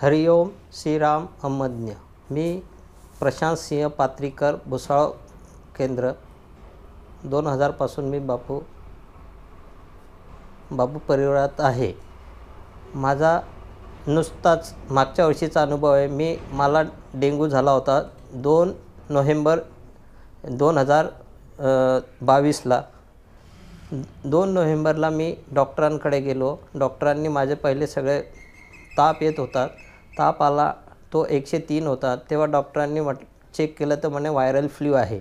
हरिओम श्रीराम अहमदज्ञ मी प्रशांत सिंह पात्रीकर भुसाळ केंद्र दोन हजारपासून मी बापू बापू परिवारात आहे माझा नुसताच मागच्या वर्षीचा अनुभव आहे मी मला डेंगू झाला होता दोन नोव्हेंबर दोन हजार बावीसला दोन नोव्हेंबरला मी डॉक्टरांकडे गेलो डॉक्टरांनी माझे पहिले सगळे ताप येत होता ताप आला तो एकशे तीन होता तेव्हा डॉक्टरांनी म्हट चेक केलं तर म्हणे व्हायरल फ्लू आहे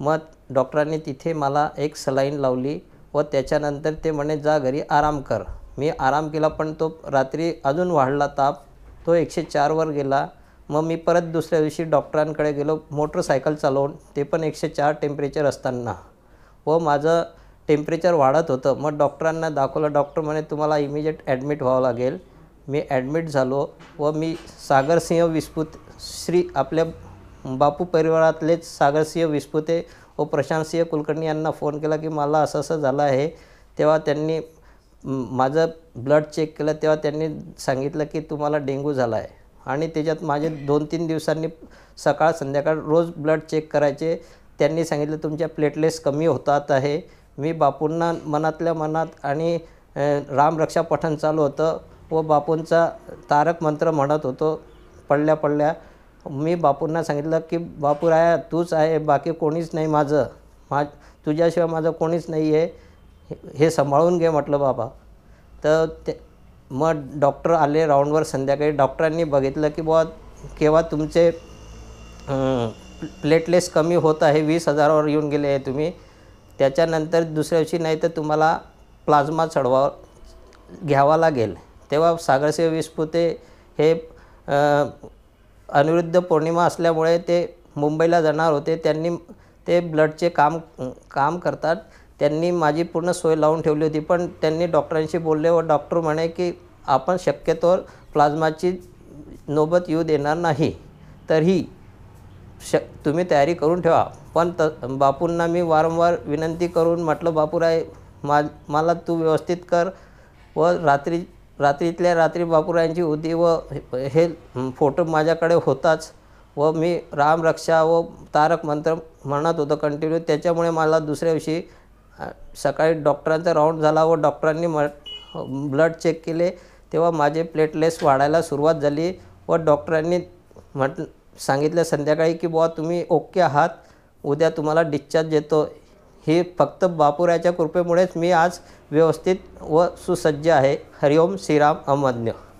मग डॉक्टरांनी तिथे मला एक सलाईन लावली व त्याच्यानंतर ते म्हणे जा घरी आराम कर मी आराम केला पण तो रात्री अजून वाढला ताप तो एकशे चारवर गेला मग मी परत दुसऱ्या दिवशी डॉक्टरांकडे गेलो मोटरसायकल चालवून ते पण एकशे चार टेम्परेचर असताना व माझं टेम्परेचर वाढत होतं मग डॉक्टरांना दाखवलं डॉक्टर म्हणे तुम्हाला इमिजिएट ॲडमिट व्हावं लागेल मी ॲडमिट झालो व मी सागरसिंह विस्फुत श्री आपल्या बापू परिवारातलेच सागरसिंह विस्पुते व प्रशांतसिंह कुलकर्णी यांना फोन केला की मला असं असं झालं आहे तेव्हा त्यांनी माझं ब्लड चेक केलं तेव्हा त्यांनी सांगितलं की तुम्हाला डेंग्यू झाला आहे आणि त्याच्यात माझे दोन तीन दिवसांनी सकाळ संध्याकाळ रोज ब्लड चेक करायचे त्यांनी सांगितलं तुमच्या प्लेटलेट्स कमी होतात आहे मी बापूंना मनातल्या मनात आणि रामरक्षा पठण चालू होतं व बापूंचा तारक मंत्र म्हणत होतो पडल्या पडल्या मी बापूंना सांगितलं की बापू राया तूच आहे बाकी कोणीच नाही माझं मा तुझ्याशिवाय माझं कोणीच नाही आहे हे सांभाळून घे म्हटलं बाबा तर ते मग डॉक्टर आले राऊंडवर संध्याकाळी डॉक्टरांनी बघितलं की बुवा केव्हा तुमचे प्लेटलेस कमी होत आहे वीस हजारावर येऊन गेले आहे तुम्ही त्याच्यानंतर दुसऱ्या दिवशी नाही तर तुम्हाला प्लाझ्मा चढवा घ्यावा लागेल तेव्हा सागरसिंह विसपुते हे अनिरुद्ध पौर्णिमा असल्यामुळे ते मुंबईला जाणार होते त्यांनी ते ब्लडचे काम काम करतात त्यांनी माझी पूर्ण सोय लावून ठेवली होती पण त्यांनी डॉक्टरांशी बोलले व डॉक्टर म्हणे की आपण शक्यतो प्लाझ्माची नोबत येऊ देणार नाही तरीही श तुम्ही तयारी करून ठेवा पण त बापूंना मी वारंवार विनंती करून म्हटलं बापूराय मा मला तू व्यवस्थित कर व रात्री रात्रीतल्या रात्री बापूरायांची उदी व हे फोटो माझ्याकडे होताच व मी राम रक्षा व तारक मंत्र म्हणत होतो कंटिन्यू त्याच्यामुळे मला दुसऱ्या दिवशी सकाळी डॉक्टरांचा राऊंड झाला व डॉक्टरांनी म ब्लड चेक केले तेव्हा माझे प्लेटलेस वाढायला सुरुवात झाली व डॉक्टरांनी म्हट सांगितलं संध्याकाळी की बुवा तुम्ही ओके आहात उद्या तुम्हाला डिस्चार्ज येतो हे फक्त बापुराच्या कृपेमुळेच मी आज व्यवस्थित व सुसज्ज आहे हरिओम श्रीराम अहमदज्ञ